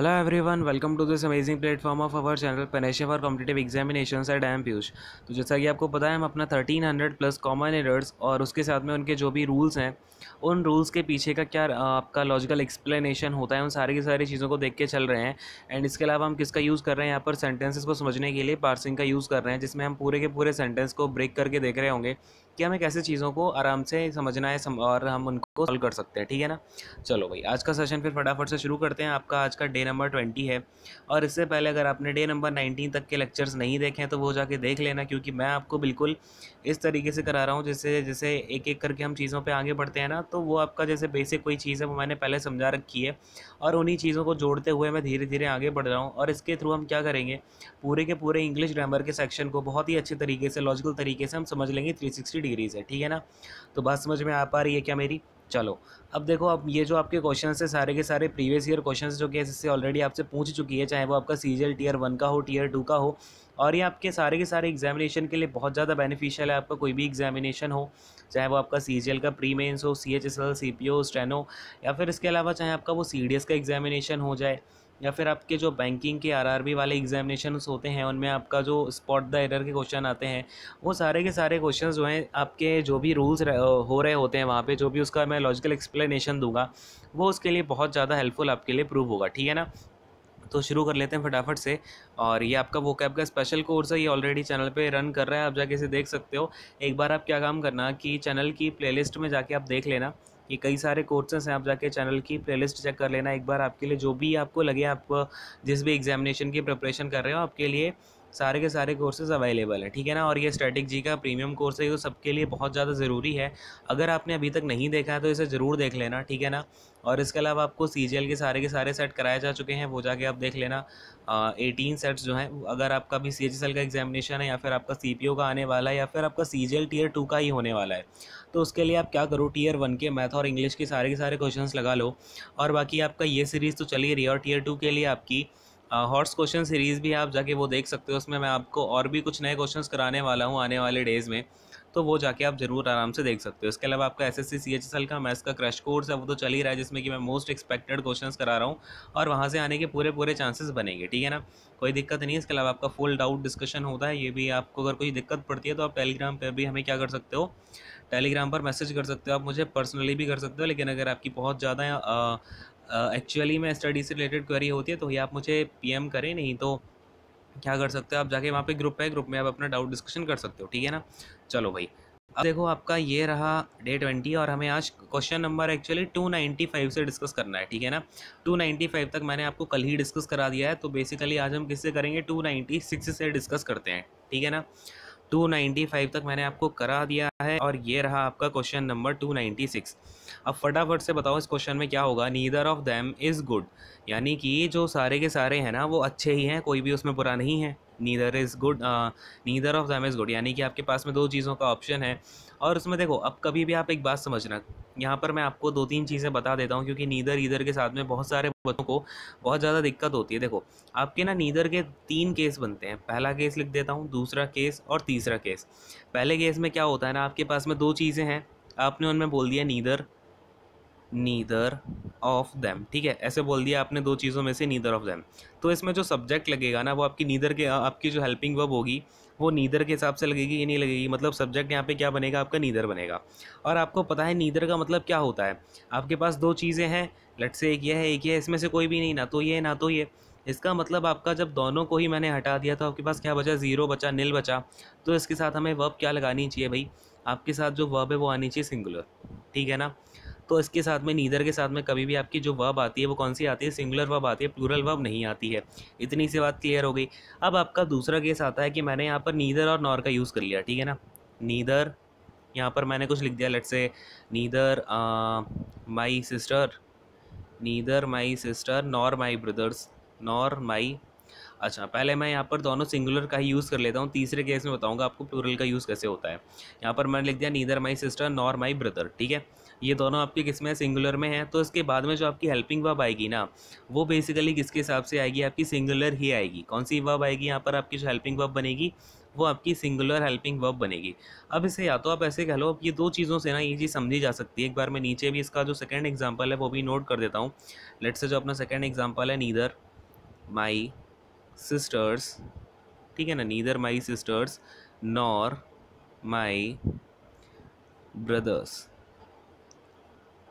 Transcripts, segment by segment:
Hello everyone welcome to this amazing platform of our channel Panacea for competitive examination at am Piyush. तो जैसा कि आपको पता है हम अपना 1300 प्लस कॉमन एरर्स और उसके साथ में उनके जो भी रूल्स हैं उन रूल्स के पीछे का क्या आपका लॉजिकल एक्सप्लेनेशन होता है उन सारी की सारी चीज़ों को देख के चल रहे हैं एंड इसके अलावा हम किसका यूज़ कर रहे हैं यहाँ पर सेंटेंसेस को समझने के लिए पार्सिंग का यूज़ कर रहे हैं जिसमें हम पूरे के पूरे सेंटेंस को ब्रेक करके देख रहे होंगे कि हमें कैसे चीज़ों को आराम से समझना है सम, और हम उनको सॉल्व कर सकते हैं ठीक है ना चलो भाई आज का सेशन फिर फटाफट से शुरू करते हैं आपका आज का डे नंबर ट्वेंटी है और इससे पहले अगर आपने डे नंबर नाइनटीन तक के लेक्चर्स नहीं देखे हैं तो वो जाके देख लेना क्योंकि मैं आपको बिल्कुल इस तरीके से करा रहा हूँ जैसे जैसे एक एक करके हम चीज़ों पर आगे बढ़ते हैं ना तो वो आपका जैसे बेसिक कोई चीज़ है वो मैंने पहले समझा रखी है और उन्हीं चीज़ों को जोड़ते हुए मैं धीरे धीरे आगे बढ़ रहा हूँ और इसके थ्रू हम क्या करेंगे पूरे के पूरे इंग्लिश ग्रामर के सेक्शन को बहुत ही अच्छे तरीके से लॉजिकल तरीके से हम समझ लेंगे थ्री सिक्सटी डिग्रीज है ठीक है ना तो बात समझ में आ पा रही है क्या मेरी चलो अब देखो अब ये जो आपके क्वेश्चन है सारे के सारे प्रीवियस ईयर क्वेश्चन जो कि एस ऑलरेडी आपसे पूछ चुकी है चाहे वो आपका सीजल टीयर वन का हो टीयर टू का हो और ये आपके सारे के सारे एग्जामिनेशन के लिए बहुत ज़्यादा बेनिफिशियल है आपका कोई भी एग्जामिनेशन हो चाहे वो आपका सी का प्री मेन्स हो C H S L C P O steno या फिर इसके अलावा चाहे आपका वो सी डी एस का एग्जामिनेशन हो जाए या फिर आपके जो बैंकिंग के आरआरबी वाले एग्जामिनेशन होते हैं उनमें आपका जो स्पॉट द एरर के क्वेश्चन आते हैं वो सारे के सारे क्वेश्चन जो हैं आपके जो भी रूल्स हो रहे होते हैं वहाँ पर जो भी उसका मैं लॉजिकल एक्सप्लेनेशन दूंगा वो उसके लिए बहुत ज़्यादा हेल्पफुल आपके लिए प्रूव होगा ठीक है ना तो शुरू कर लेते हैं फटाफट से और ये आपका वो कैब का स्पेशल कोर्स है ये ऑलरेडी चैनल पे रन कर रहा है आप जाके इसे देख सकते हो एक बार आप क्या काम करना कि चैनल की प्लेलिस्ट में जाके आप देख लेना ये कई सारे कोर्सेस हैं आप जाके चैनल की प्लेलिस्ट चेक कर लेना एक बार आपके लिए जो भी आपको लगे आप जिस भी एग्जामिनेशन की प्रिपरेशन कर रहे हो आपके लिए सारे के सारे कोर्सेज़ अवेलेबल हैं ठीक है ना और ये स्टैटिक जी का प्रीमियम कोर्स है जो तो सबके लिए बहुत ज़्यादा ज़रूरी है अगर आपने अभी तक नहीं देखा है तो इसे ज़रूर देख लेना ठीक है ना और इसके अलावा आपको सी के सारे के सारे सेट कराए जा चुके हैं वो जाके आप देख लेना एटीन सेट्स जो हैं अगर आपका अभी सी का एग्जामिनेशन है या फिर आपका सी का आने वाला है या फिर आपका सी जी टीयर टू का ही होने वाला है तो उसके लिए आप क्या करो टीयर वन के मैथ और इंग्लिश के सारे के सारे क्वेश्चन लगा लो और बाकी आपका ये सीरीज़ तो चल ही रही है और टीयर टू के लिए आपकी हॉर्स क्वेश्चन सीरीज़ भी आप जाके वो देख सकते हो उसमें मैं आपको और भी कुछ नए क्वेश्चन कराने वाला हूँ आने वाले डेज़ में तो वो जाके आप ज़रूर आराम से देख सकते हो इसके अलावा आपका S S C C H S L का मैथ्स का क्रैश कोर्स है वो तो चल ही रहा है जिसमें कि मैं मोस्ट एक्सपेक्टेड क्वेश्चंस करा रहा हूँ और वहाँ से आने के पूरे पूरे चांसेस बनेंगे ठीक है ना कोई दिक्कत नहीं इसके अलावा आपका फुल डाउट डिस्कशन होता है ये भी आपको अगर कोई दिक्कत पड़ती है तो आप टेलीग्राम पर भी हमें क्या कर सकते हो टेलीग्राम पर मैसेज कर सकते हो आप मुझे पर्सनली भी कर सकते हो लेकिन अगर आपकी बहुत ज़्यादा एक्चुअली में स्टडी से रिलेटेड क्वेरी होती है तो ये आप मुझे पी करें नहीं तो क्या कर सकते हो आप जाके वहाँ पे ग्रुप है ग्रुप में आप अपना डाउट डिस्कशन कर सकते हो ठीक है ना चलो भाई अब देखो आपका ये रहा डे ट्वेंटी और हमें आज question number actually two ninety five से डिस्कस करना है ठीक है ना टू नाइन्टी फाइव तक मैंने आपको कल ही डिस्कस करा दिया है तो बेसिकली आज हम किससे करेंगे टू नाइन्टी सिक्स से डिस्कस करते हैं ठीक है ना 295 तक मैंने आपको करा दिया है और ये रहा आपका क्वेश्चन नंबर 296 अब फटाफट से बताओ इस क्वेश्चन में क्या होगा neither of them is good यानी कि जो सारे के सारे हैं ना वो अच्छे ही हैं कोई भी उसमें बुरा नहीं है neither is good neither of them is good यानी कि आपके पास में दो चीज़ों का ऑप्शन है और उसमें देखो अब कभी भी आप एक बात समझना यहाँ पर मैं आपको दो तीन चीज़ें बता देता हूँ क्योंकि नीदर ईदर के साथ में बहुत सारे बच्चों को बहुत ज़्यादा दिक्कत होती है देखो आपके ना नीदर के तीन केस बनते हैं पहला केस लिख देता हूँ दूसरा केस और तीसरा केस पहले केस में क्या होता है ना आपके पास में दो चीज़ें हैं आपने उनमें बोल दिया नीदर नीदर ऑफ देम ठीक है ऐसे बोल दिया आपने दो चीज़ों में से नीदर ऑफ देम तो इसमें जो सब्जेक्ट लगेगा ना वो आपकी नीदर के आपकी जो हेल्पिंग वर्ब होगी वो नीदर के हिसाब से लगेगी ये नहीं लगेगी मतलब सब्जेक्ट यहाँ पे क्या बनेगा आपका नीदर बनेगा और आपको पता है नीदर का मतलब क्या होता है आपके पास दो चीज़ें हैं लट से एक ये है एक ये है इसमें से कोई भी नहीं ना तो ये ना तो ये इसका मतलब आपका जब दोनों को ही मैंने हटा दिया तो आपके पास क्या बचा ज़ीरो बचा नील बचा तो इसके साथ हमें वर्ब क्या लगानी चाहिए भाई आपके साथ जो वर्ब है वो आनी चाहिए सिंगुलर ठीक है ना तो इसके साथ में नीदर के साथ में कभी भी आपकी जो वर्ब आती है वो कौन सी आती है सिंगुलर वर्ब आती है प्लूरल वर्ब नहीं आती है इतनी सी बात क्लियर हो गई अब आपका दूसरा केस आता है कि मैंने यहाँ पर नीदर और नॉर का यूज़ कर लिया ठीक है ना नीदर यहाँ पर मैंने कुछ लिख दिया let say neither my sister neither my sister nor my brothers nor my अच्छा पहले मैं यहाँ पर दोनों सिंगुलर का ही यूज़ कर लेता हूँ तीसरे केस में बताऊँगा आपको प्लूरल का यूज़ कैसे होता है यहाँ पर मैंने लिख दिया neither my sister nor my brother ठीक है ये दोनों आपके किस में सिंगुलर में है तो इसके बाद में जो आपकी हेल्पिंग वब आएगी ना वो बेसिकली किसके हिसाब से आएगी आपकी सिंगुलर ही आएगी कौन सी वब आएगी यहाँ पर आपकी जो हेल्पिंग वब बनेगी वो आपकी सिंगुलर हेल्पिंग वर्ब बनेगी अब इसे या तो आप ऐसे कह लो अब ये दो चीज़ों से ना ये चीज़ समझी जा सकती है एक बार मैं नीचे भी इसका जो सेकंड एग्जांपल है वो भी नोट कर देता हूँ लेट से जो अपना सेकंड एग्जांपल है नीदर माई सिस्टर्स ठीक है ना neither my sisters nor my brothers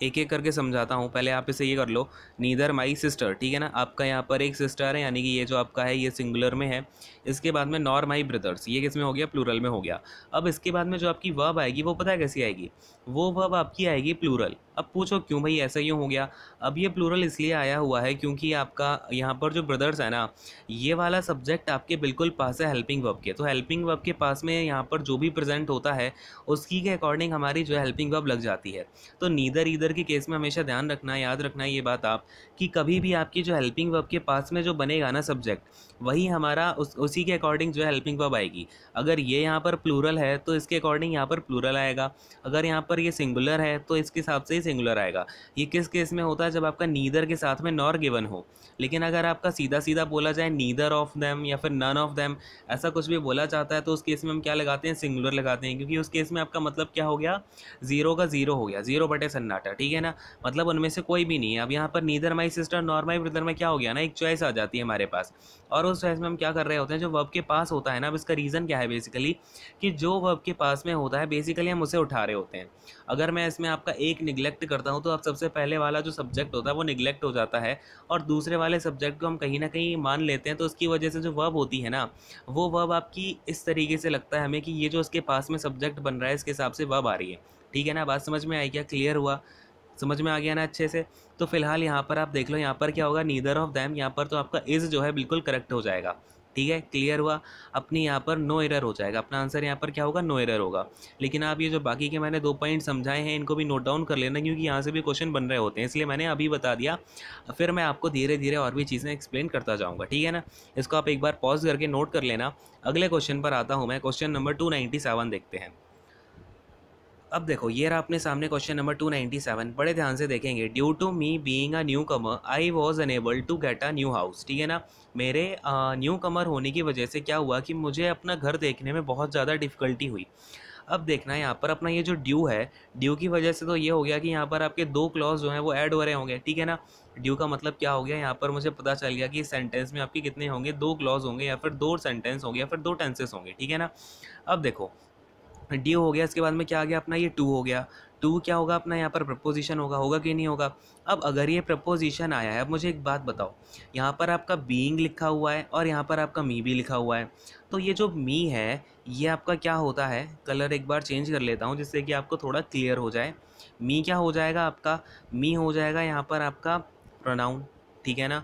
एक एक करके समझाता हूँ पहले आप इसे ये कर लो नीदर माई सिस्टर ठीक है ना आपका यहाँ पर एक सिस्टर है यानी कि ये जो आपका है ये सिंगुलर में है इसके बाद में नॉर माई ब्रदर्स ये किस में हो गया प्लूरल में हो गया अब इसके बाद में जो आपकी वर्ब आएगी वो पता है कैसी आएगी वो वर्ब आपकी आएगी प्लूरल अब पूछो क्यों भाई ऐसा क्यों हो गया अब ये प्लूरल इसलिए आया हुआ है क्योंकि आपका यहाँ पर जो ब्रदर्स है ना ये वाला सब्जेक्ट आपके बिल्कुल पास है हेल्पिंग वर्ब के तो हेल्पिंग वर्ब के पास में यहाँ पर जो भी प्रेजेंट होता है उसकी के अकॉर्डिंग हमारी जो हेल्पिंग वर्ब लग जाती है तो नीदर ईदर के केस में हमेशा ध्यान रखना याद रखना ये बात आप कि कभी भी आपकी जो हेल्पिंग वर्ब के पास में जो बनेगा ना सब्जेक्ट वही हमारा उस उसी के अकॉर्डिंग जो है हेल्पिंग वर्ब आएगी अगर ये यहाँ पर प्लूरल है तो इसके अकॉर्डिंग यहाँ पर प्लूरल आएगा अगर यहाँ पर ये सिंगुलर है तो इसके हिसाब से ही सिंगुलर आएगा ये किस केस में होता है जब आपका नीदर के साथ में नॉर गिवन हो लेकिन अगर आपका सीधा सीधा बोला जाए नीदर ऑफ दैम या फिर नन ऑफ दैम ऐसा कुछ भी बोला जाता है तो उस केस में हम क्या लगाते हैं सिंगुलर लगाते हैं क्योंकि उस केस में आपका मतलब क्या हो गया जीरो का जीरो हो गया जीरो बटे सन्नाटा ठीक है ना मतलब उनमें से कोई भी नहीं है अब यहाँ पर neither my sister nor my brother में क्या हो गया ना एक चॉइस आ जाती है हमारे पास और उस फ्रेज में हम क्या कर रहे होते हैं जो वर्ब के पास होता है ना अब इसका रीज़न क्या है बेसिकली कि जो वर्ब के पास में होता है बेसिकली हम उसे उठा रहे होते हैं अगर मैं इसमें आपका एक निगलेक्ट करता हूँ तो आप सबसे पहले वाला जो सब्जेक्ट होता है वो निगलेक्ट हो जाता है और दूसरे वाले सब्जेक्ट को हम कहीं ना कहीं मान लेते हैं तो उसकी वजह से जो वर्ब होती है ना वो वर्ब आपकी इस तरीके से लगता है हमें कि ये जो उसके पास में सब्जेक्ट बन रहा है इसके हिसाब से वर्ब आ रही है ठीक है ना बात समझ में आई क्या क्लियर हुआ समझ में आ गया ना अच्छे से तो फिलहाल यहाँ पर आप देख लो यहाँ पर क्या होगा नीदर ऑफ दैम यहाँ पर तो आपका इज़ जो है बिल्कुल करेक्ट हो जाएगा ठीक है क्लियर हुआ अपनी यहाँ पर नो एरर हो जाएगा अपना आंसर यहाँ पर क्या होगा नो एरर होगा लेकिन आप ये जो बाकी के मैंने दो पॉइंट समझाए हैं इनको भी नोट डाउन कर लेना क्योंकि यहाँ से भी क्वेश्चन बन रहे होते हैं इसलिए मैंने अभी बता दिया फिर मैं आपको धीरे धीरे और भी चीज़ें एक्सप्लेन करता जाऊँगा ठीक है ना इसको आप एक बार पॉज करके नोट कर लेना अगले क्वेश्चन पर आता हूँ मैं क्वेश्चन नंबर टू देखते हैं अब देखो ये रहा अपने सामने क्वेश्चन नंबर 297 बड़े ध्यान से देखेंगे due to me being a newcomer I was unable to get a new house ठीक है ना मेरे न्यू कमर होने की वजह से क्या हुआ कि मुझे अपना घर देखने में बहुत ज़्यादा डिफ़िकल्टी हुई अब देखना यहाँ पर अपना ये जो ड्यू है ड्यू की वजह से तो ये हो गया कि यहाँ पर आपके दो क्लॉज जो हैं वो ऐड हो रहे होंगे ठीक है ना ड्यू का मतलब क्या हो गया यहाँ पर मुझे पता चल गया कि सेंटेंस में आपके कितने होंगे दो क्लॉज होंगे या फिर दो सेंटेंस होंगे या फिर दो टेंसेस होंगे ठीक है ना अब देखो डी हो गया इसके बाद में क्या आ गया अपना ये टू हो गया टू क्या होगा अपना यहाँ पर प्रपोजिशन होगा होगा कि नहीं होगा अब अगर ये प्रपोजिशन आया है अब मुझे एक बात बताओ यहाँ पर आपका बीइंग लिखा हुआ है और यहाँ पर आपका मी भी लिखा हुआ है तो ये जो मी है ये आपका क्या होता है कलर एक बार चेंज कर लेता हूँ जिससे कि आपको थोड़ा क्लियर हो जाए मी क्या हो जाएगा आपका मी हो जाएगा यहाँ पर आपका प्रोनाउन ठीक है ना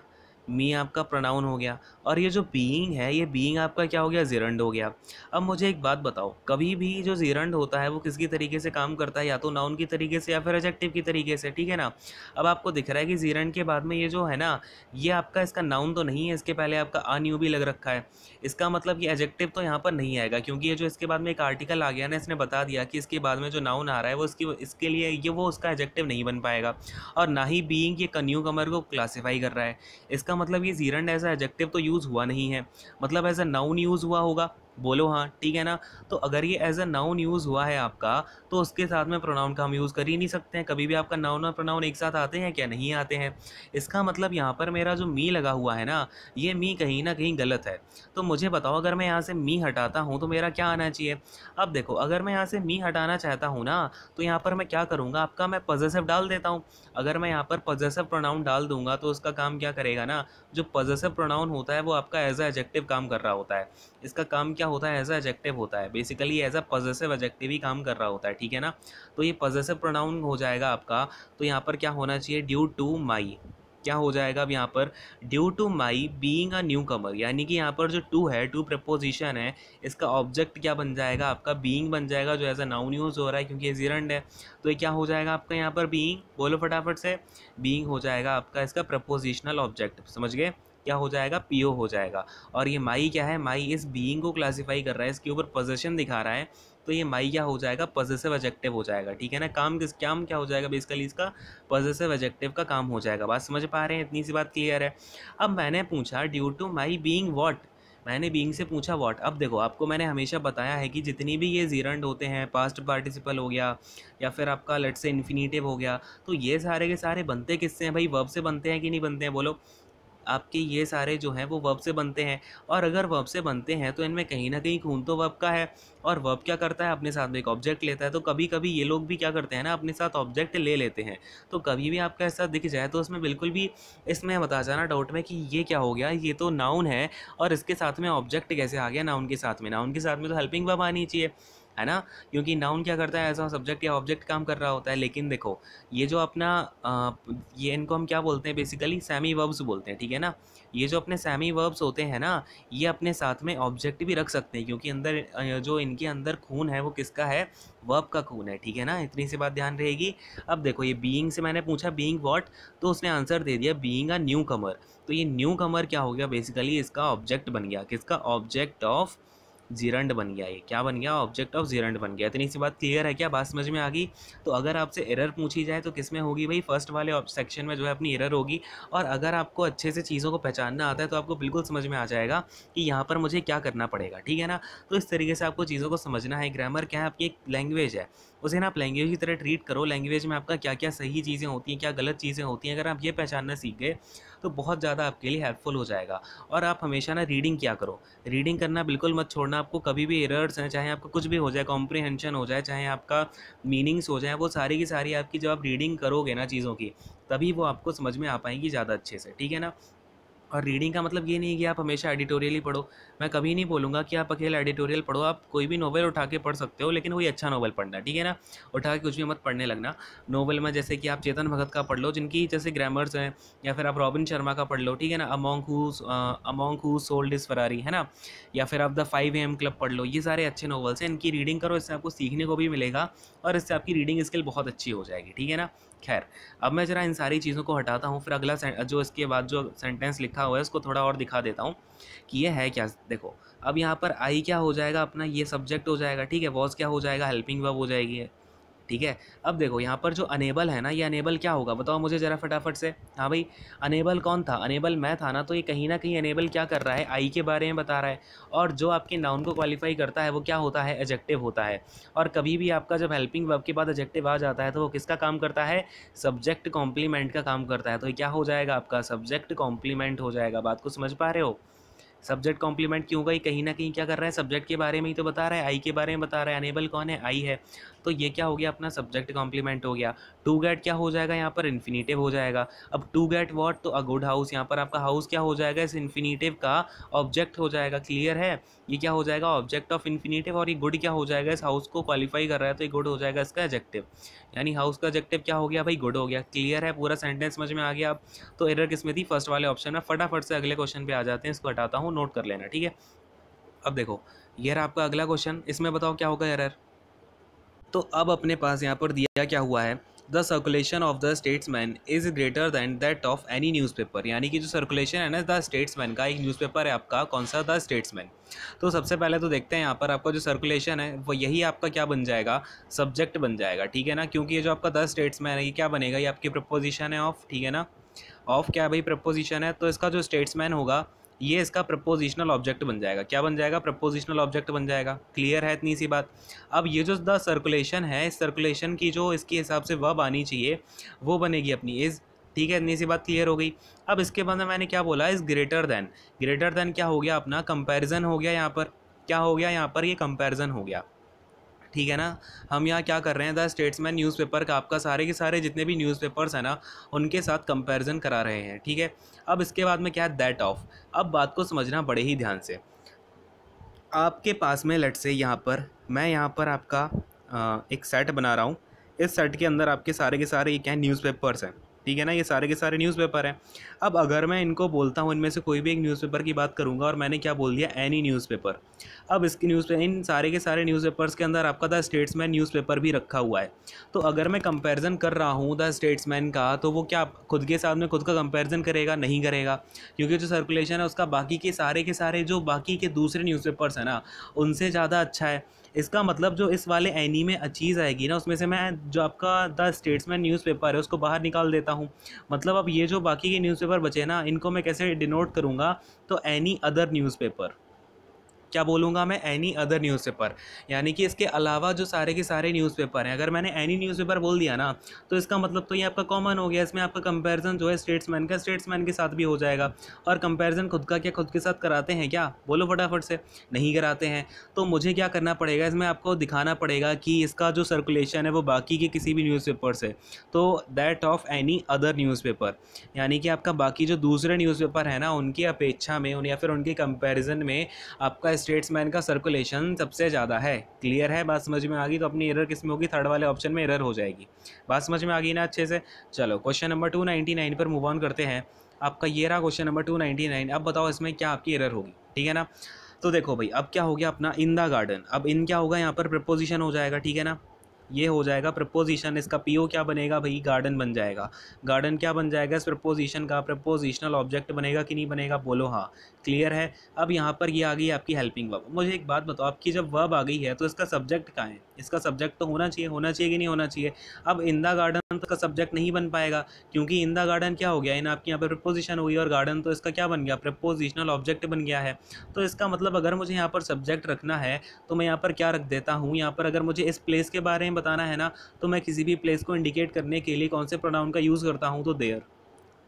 मी आपका प्रोनाउन हो गया और ये जो बीइंग है ये बीइंग आपका क्या हो गया जीरंड हो गया अब मुझे एक बात बताओ कभी भी जो जीरंड होता है वो किसकी तरीके से काम करता है या तो नाउन की तरीके से या फिर एजेक्टिव की तरीके से ठीक है ना अब आपको दिख रहा है कि जीरंड के बाद में ये जो है ना ये आपका इसका नाउन तो नहीं है इसके पहले आपका अन यू भी लग रखा है इसका मतलब कि एजेक्टिव तो यहाँ पर नहीं आएगा क्योंकि ये जो इसके बाद में एक आर्टिकल आ गया ना इसने बता दिया कि इसके बाद में जो नाउन आ रहा है वो इसकी इसके लिए ये वो उसका एजेक्टिव नहीं बन पाएगा और ना ही बींग ये कन्यू कमर को क्लासीफाई कर रहा है इसका इसका मतलब ये जीरंड एज एजेक्टिव तो यूज़ हुआ नहीं है मतलब एज ए नाउन यूज़ हुआ होगा बोलो हाँ ठीक है ना तो अगर ये एज अ नाउन यूज़ हुआ है आपका तो उसके साथ में प्रोनाउन का हम यूज़ कर ही नहीं सकते हैं कभी भी आपका नाउन और प्रोनाउन एक साथ आते हैं क्या नहीं आते हैं इसका मतलब यहाँ पर मेरा जो मी लगा हुआ है ना ये मी कहीं ना कहीं गलत है तो मुझे बताओ अगर मैं यहाँ से मी हटाता हूँ तो मेरा क्या आना चाहिए अब देखो अगर मैं यहाँ से मी हटाना चाहता हूँ ना तो यहाँ पर मैं क्या करूँगा आपका मैं पॉजिटिव डाल देता हूँ अगर मैं यहाँ पर पॉजिटिव प्रोनाउन डाल दूंगा तो उसका काम क्या करेगा ना जो पॉजिटिव प्रोनाउन होता है वो आपका एज अ एजेक्टिव काम कर रहा होता है इसका काम क्या क्या होता है एज अ एजेक्टिव होता है basically as a positive adjective ही काम कर रहा होता है ठीक है ना तो ये पॉजिटिव प्रोनाउन हो जाएगा आपका तो यहाँ पर क्या होना चाहिए ड्यू टू माई क्या हो जाएगा अब यहाँ पर due to my being a newcomer यानी कि यहाँ पर जो टू है टू प्रपोजिशन है इसका ऑब्जेक्ट क्या बन जाएगा आपका बींग बन जाएगा जो एज अ नाउन यूज़ हो रहा है क्योंकि ये जीरंड है तो ये क्या हो जाएगा आपका यहाँ पर बींग बोलो फटाफट से बींग हो जाएगा आपका इसका प्रपोजिशनल ऑब्जेक्ट समझ गए क्या हो जाएगा पी हो जाएगा और ये माई क्या है माई इस बीइंग को क्लासीफाई कर रहा है इसके ऊपर पोजेशन दिखा रहा है तो ये माई क्या हो जाएगा पॉजिटिव एजेक्टिव हो जाएगा ठीक है ना काम किस काम क्या हो जाएगा बेसिकली इसका पॉजिटिव एजेक्टिव का काम हो जाएगा बात समझ पा रहे हैं इतनी सी बात क्लियर है अब मैंने पूछा due to my being what मैंने बीइंग से पूछा वॉट अब देखो आपको मैंने हमेशा बताया है कि जितनी भी ये जीरंड होते हैं पास्ट पार्टिसिपल हो गया या फिर आपका लट से इन्फिनीटिव हो गया तो ये सारे के सारे बनते किससे हैं भाई वर्ब से बनते हैं कि नहीं बनते हैं बोलो आपके ये सारे जो हैं वो वर्ब से बनते हैं और अगर वर्ब से बनते हैं तो इनमें कहीं ना कहीं खून तो वर्ब का है और वर्ब क्या करता है अपने साथ में एक ऑब्जेक्ट लेता है तो कभी कभी ये लोग भी क्या करते हैं ना अपने साथ ऑब्जेक्ट ले लेते हैं तो कभी भी आपका ऐसा दिख जाए तो उसमें बिल्कुल भी इसमें बता जाना डाउट में कि ये क्या हो गया ये तो नाउन है और इसके साथ में ऑब्जेक्ट कैसे आ गया नाउन के साथ में नाउन के साथ में तो हेल्पिंग वर्ब आनी चाहिए है ना क्योंकि नाउन क्या करता है ऐसा सब्जेक्ट या ऑब्जेक्ट काम कर रहा होता है लेकिन देखो ये जो अपना आ, ये इनको हम क्या बोलते हैं बेसिकली सैमी वर्ब्स बोलते हैं ठीक है ना ये जो अपने सेमी वर्ब्स होते हैं ना ये अपने साथ में ऑब्जेक्ट भी रख सकते हैं क्योंकि अंदर जो इनके अंदर खून है वो किसका है वर्ब का खून है ठीक है ना इतनी सी बात ध्यान रहेगी अब देखो ये बीइंग से मैंने पूछा बींग वॉट तो उसने आंसर दे दिया बीइंग अ न्यू कमर तो ये न्यू कमर क्या हो गया बेसिकली इसका ऑब्जेक्ट बन गया किसका ऑब्जेक्ट ऑफ जीरंड बन गया ये क्या बन गया ऑब्जेक्ट ऑफ जीरंड बन गया इतनी सी बात क्लियर है क्या बात समझ में आ गई तो अगर आपसे एरर पूछी जाए तो किस में होगी भाई फर्स्ट वाले सेक्शन में जो है अपनी एरर होगी और अगर आपको अच्छे से चीज़ों को पहचानना आता है तो आपको बिल्कुल समझ में आ जाएगा कि यहाँ पर मुझे क्या करना पड़ेगा ठीक है ना तो इस तरीके से आपको चीज़ों को समझना है ग्रामर क्या है आपकी एक लैंग्वेज है उसे ना आप लैंग्वेज की तरह ट्रीट करो लैंग्वेज में आपका क्या क्या सही चीज़ें होती हैं क्या गलत चीज़ें होती हैं अगर आप ये पहचानना सीख गए तो बहुत ज़्यादा आपके लिए हेल्पफुल हो जाएगा और आप हमेशा ना रीडिंग किया करो रीडिंग करना बिल्कुल मत छोड़ना आपको कभी भी एरर्स हैं चाहे आपका कुछ भी हो जाए कॉम्प्रिहेंशन हो जाए चाहे आपका मीनिंग्स हो जाए वो सारी की सारी आपकी जब आप रीडिंग करोगे ना चीज़ों की तभी वो आपको समझ में आ पाएंगी ज़्यादा अच्छे से ठीक है ना और रीडिंग का मतलब ये नहीं कि आप हमेशा एडिटोरियल ही पढ़ो मैं कभी नहीं बोलूँगा कि आप अकेला एडिटोरियल पढ़ो आप कोई भी नोवेल उठा के पढ़ सकते हो लेकिन वही अच्छा नोवेल पढ़ना ठीक है ना उठा के कुछ भी मत पढ़ने लगना नोवेल में जैसे कि आप चेतन भगत का पढ़ लो जिनकी जैसे ग्रामर्स हैं या फिर आप रॉबिन शर्मा का पढ़ लो ठीक है ना among who among who sold is Ferrari है ना या फिर आप द फाइव एम क्लब पढ़ लो ये सारे अच्छे नोवेल्स हैं इनकी रीडिंग करो इससे आपको सीखने को भी मिलेगा और इससे आपकी रीडिंग स्किल बहुत अच्छी हो जाएगी ठीक है ना खैर अब मैं ज़रा इन सारी चीज़ों को हटाता हूँ फिर अगला जो इसके बाद जो सेंटेंस लिखा हुआ है उसको थोड़ा और दिखा देता हूँ कि ये है क्या देखो अब यहाँ पर आई क्या हो जाएगा अपना ये सब्जेक्ट हो जाएगा ठीक है वॉज क्या हो जाएगा हेल्पिंग वर्ब हो जाएगी ठीक है अब देखो यहाँ पर जो अनेबल है ना ये अनेबल क्या होगा बताओ मुझे ज़रा फटाफट से हाँ भाई अनेबल कौन था अनेबल मैं था ना तो ये कहीं ना कहीं अनेबल क्या कर रहा है आई के बारे में बता रहा है और जो आपके नाउन को क्वालिफाई करता है वो क्या होता है एजेक्टिव होता है और कभी भी आपका जब हेल्पिंग वर्ब के बाद एजेक्टिव आ जाता है तो वो किसका काम करता है सब्जेक्ट कॉम्प्लीमेंट का काम करता है तो क्या हो जाएगा आपका सब्जेक्ट कॉम्प्लीमेंट हो जाएगा बात को समझ पा रहे हो सब्जेक्ट कॉम्प्लीमेंट क्यों होगा ये कहीं ना कहीं क्या कर रहा है सब्जेक्ट के बारे में ही तो बता रहा है आई के बारे में बता रहा है अनेबल कौन है आई है तो ये क्या हो गया अपना सब्जेक्ट कॉम्प्लीमेंट हो गया टू गैट क्या हो जाएगा यहाँ पर इन्फिनीटिव हो जाएगा अब टू गैट वॉट तो अ गुड हाउस यहाँ पर आपका हाउस क्या हो जाएगा इस इन्फिनीटिव का ऑब्जेक्ट हो जाएगा क्लियर है ये क्या हो जाएगा ऑब्जेक्ट ऑफ इन्फिनीटिव और ये गुड क्या हो जाएगा इस हाउस को क्वालिफाई कर रहा है तो ये गुड हो जाएगा इसका एजेक्टिव यानी हाउस का एजेक्टिव क्या हो गया भाई गुड हो गया क्लियर है पूरा सेंटेंस समझ में आ गया अब तो एरर किस में थी फर्स्ट वाले ऑप्शन में फटाफट से अगले क्वेश्चन पे आ जाते हैं इसको हटाता हूँ नोट कर लेना ठीक है अब देखो ये रहा आपका अगला क्वेश्चन इसमें बताओ क्या होगा एरर तो अब अपने पास यहाँ पर दिया क्या हुआ है the circulation of the Statesman is greater than that of any newspaper यानी कि जो सर्कुलेशन है ना द स्टेट्समैन का एक न्यूज़पेपर है आपका कौन सा द स्टेट्समैन तो सबसे पहले तो देखते हैं यहाँ पर आपका जो सर्कुलेशन है वो यही आपका क्या बन जाएगा सब्जेक्ट बन जाएगा ठीक है ना क्योंकि ये जो आपका द स्टेट्समैन है ये क्या बनेगा ये आपकी प्रपोजिशन है ऑफ ठीक है ना ऑफ क्या भाई प्रपोजिशन है तो इसका जो स्टेट्समैन होगा ये इसका प्रपोजिशनल ऑब्जेक्ट बन जाएगा क्या बन जाएगा प्रपोजिशनल ऑब्जेक्ट बन जाएगा क्लियर है इतनी सी बात अब ये जो द सर्कुलेशन है इस सर्कुलेशन की जो इसके हिसाब से वब आनी चाहिए वो बनेगी अपनी इज़ ठीक है इतनी सी बात क्लियर हो गई अब इसके बाद में मैंने क्या बोला is greater than greater than क्या हो गया अपना कंपेरिजन हो गया यहाँ पर क्या हो गया यहाँ पर ये कंपेरिज़न हो गया ठीक है ना हम यहाँ क्या कर रहे हैं द स्टेट्समैन न्यूज़पेपर का आपका सारे के सारे जितने भी न्यूज़पेपर्स हैं ना उनके साथ कंपैरिजन करा रहे हैं ठीक है अब इसके बाद में क्या है दैट ऑफ अब बात को समझना बड़े ही ध्यान से आपके पास में लट से यहाँ पर मैं यहाँ पर आपका आ, एक सेट बना रहा हूँ इस सेट के अंदर आपके सारे के सारे क्या है न्यूज़पेपर्स हैं ठीक है ना ये सारे के सारे न्यूज़पेपर हैं अब अगर मैं इनको बोलता हूँ इनमें से कोई भी एक न्यूज़पेपर की बात करूँगा और मैंने क्या बोल दिया एनी न्यूज़पेपर अब इसकी न्यूज़ इन सारे के सारे न्यूज़पेपर्स के अंदर आपका द स्टेट्समैन न्यूज़पेपर भी रखा हुआ है तो अगर मैं कंपैरिजन कर रहा हूँ द स्टेट्समैन का तो वो क्या खुद के साथ में खुद का कंपेरिजन करेगा नहीं करेगा क्योंकि जो सर्कुलेशन है उसका बाकी के सारे के सारे जो बाकी के दूसरे न्यूज़पेपर्स हैं ना उनसे ज़्यादा अच्छा है इसका मतलब जो इस वाले एनी में अचीज़ आएगी ना उसमें से मैं जो आपका द स्टेट्समैन न्यूज़पेपर है उसको बाहर निकाल देता हूँ मतलब अब ये जो बाकी के न्यूज़पेपर बचे ना इनको मैं कैसे डिनोट करूँगा तो एनी अदर न्यूज़पेपर क्या बोलूँगा मैं एनी अदर न्यूज़पेपर यानी कि इसके अलावा जो सारे के सारे न्यूज़पेपर हैं अगर मैंने एनी न्यूज़पेपर बोल दिया ना तो इसका मतलब तो ये आपका कॉमन हो गया इसमें आपका कंपेरिजन जो है स्टेट्समैन का स्टेट्समैन के साथ भी हो जाएगा और कंपेरिजन खुद का क्या खुद के साथ कराते हैं क्या बोलो फटाफट से नहीं कराते हैं तो मुझे क्या करना पड़ेगा इसमें आपको दिखाना पड़ेगा कि इसका जो सर्कुलेशन है वो बाकी के किसी भी न्यूज़पेपर से तो that of any other newspaper यानी कि आपका बाकी जो दूसरे न्यूज़पेपर है ना उनकी अपेक्षा में या फिर उनके कंपेरिजन में आपका स्टेट्समैन का सर्कुलेशन सबसे ज़्यादा है क्लियर है बात समझ में आ गई तो अपनी एरर किस में होगी थर्ड वाले ऑप्शन में एरर हो जाएगी बात समझ में आ गई ना अच्छे से चलो question number two ninety nine पर मूव ऑन करते हैं आपका ये रहा question number two ninety nine अब बताओ इसमें क्या आपकी एरर होगी ठीक है ना तो देखो भाई अब क्या हो गया अपना इन द गार्डन अब इन क्या होगा यहाँ पर प्रपोजिशन हो जाएगा ठीक है ना ये हो जाएगा प्रपोजिशन इसका पीओ क्या बनेगा भाई गार्डन बन जाएगा गार्डन क्या बन जाएगा इस प्रपोजिशन का प्रपोजिशनल ऑब्जेक्ट बनेगा कि नहीं बनेगा बोलो हाँ क्लियर है अब यहाँ पर ये आ गई आपकी हेल्पिंग वर्ब मुझे एक बात बताओ आपकी जब वर्ब आ गई है तो इसका सब्जेक्ट कहाँ है इसका सब्जेक्ट तो होना चाहिए होना चाहिए कि नहीं होना चाहिए अब इंदा गार्डन का सब्जेक्ट नहीं बन पाएगा क्योंकि इन द गार्डन क्या हो गया इन आपके यहाँ पर प्रपोजिशन हुई और गार्डन तो इसका क्या बन गया प्रपोजिशनल ऑब्जेक्ट बन गया है तो इसका मतलब अगर मुझे यहाँ पर सब्जेक्ट रखना है तो मैं यहाँ पर क्या रख देता हूँ यहाँ पर अगर मुझे इस प्लेस के बारे में बताना है ना तो मैं किसी भी प्लेस को इंडिकेट करने के लिए कौन से प्रोनाउन का यूज़ करता हूँ तो देयर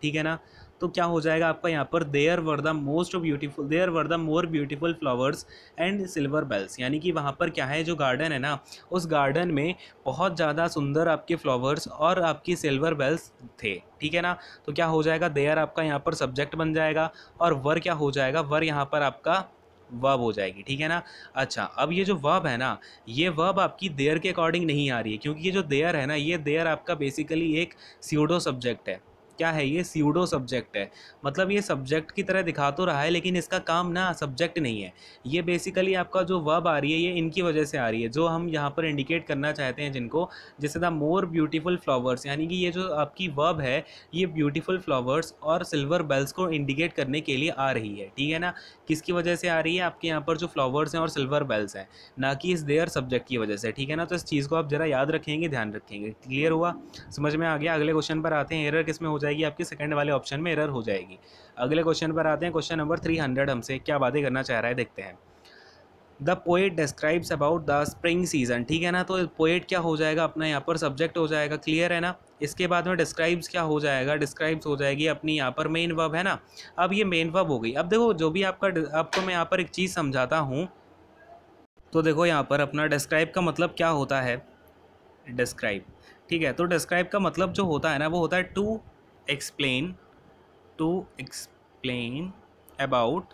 ठीक है ना तो क्या हो जाएगा आपका यहाँ पर there were the most beautiful there were the more beautiful flowers and silver bells यानी कि वहाँ पर क्या है जो गार्डन है ना उस गार्डन में बहुत ज़्यादा सुंदर आपके फ्लावर्स और आपकी सिल्वर बेल्स थे ठीक है ना तो क्या हो जाएगा देयर आपका यहाँ पर सब्जेक्ट बन जाएगा और वर क्या हो जाएगा वर यहाँ पर आपका वब हो जाएगी ठीक है ना अच्छा अब ये जो वब है ना ये वब आपकी देयर के अकॉर्डिंग नहीं आ रही है क्योंकि ये जो देयर है ना ये देयर आपका बेसिकली एक सीडो सब्जेक्ट है क्या है ये सीडो सब्जेक्ट है मतलब ये सब्जेक्ट की तरह दिखा तो रहा है लेकिन इसका काम ना सब्जेक्ट नहीं है ये बेसिकली आपका जो वर्ब आ रही है ये इनकी वजह से आ रही है जो हम यहाँ पर इंडिकेट करना चाहते हैं जिनको जैसे द मोर ब्यूटीफुल फ्लावर्स यानी कि ये जो आपकी वर्ब है ये ब्यूटीफुल फ्लावर्स और सिल्वर बेल्स को इंडिकेट करने के लिए आ रही है ठीक है ना किसकी वजह से आ रही है आपके यहाँ पर जो फ्लावर्स हैं और सिल्वर बेल्स हैं ना कि इस देयर सब्जेक्ट की वजह से ठीक है ना तो इस चीज़ को आप ज़रा याद रखेंगे ध्यान रखेंगे क्लियर हुआ समझ में आ गया अगले क्वेश्चन पर आते हैं एरर किस में हो जाए जाएगी आपके सेकंड वाले ऑप्शन में एरर हो जाएगी अगले क्वेश्चन पर आते हैं क्वेश्चन नंबर थ्री हंड्रेड हमसे क्या बातें करना चाह रहा है देखते हैं the poet describes about the spring season ठीक है ना तो पोएट क्या हो जाएगा अपना यहाँ पर सब्जेक्ट हो जाएगा क्लियर है ना इसके बाद में डिस्क्राइब्स क्या हो जाएगा डिस्क्राइब्स हो जाएगी अपनी यहाँ पर मेन वर्ब है ना अब ये मेन वर्ब हो गई अब देखो जो भी आपका आपको तो मैं यहाँ पर एक चीज़ समझाता हूँ तो देखो यहाँ पर अपना डिस्क्राइब का मतलब क्या होता है डिस्क्राइब ठीक है तो डिस्क्राइब का मतलब जो होता है ना वो होता है to explain to explain about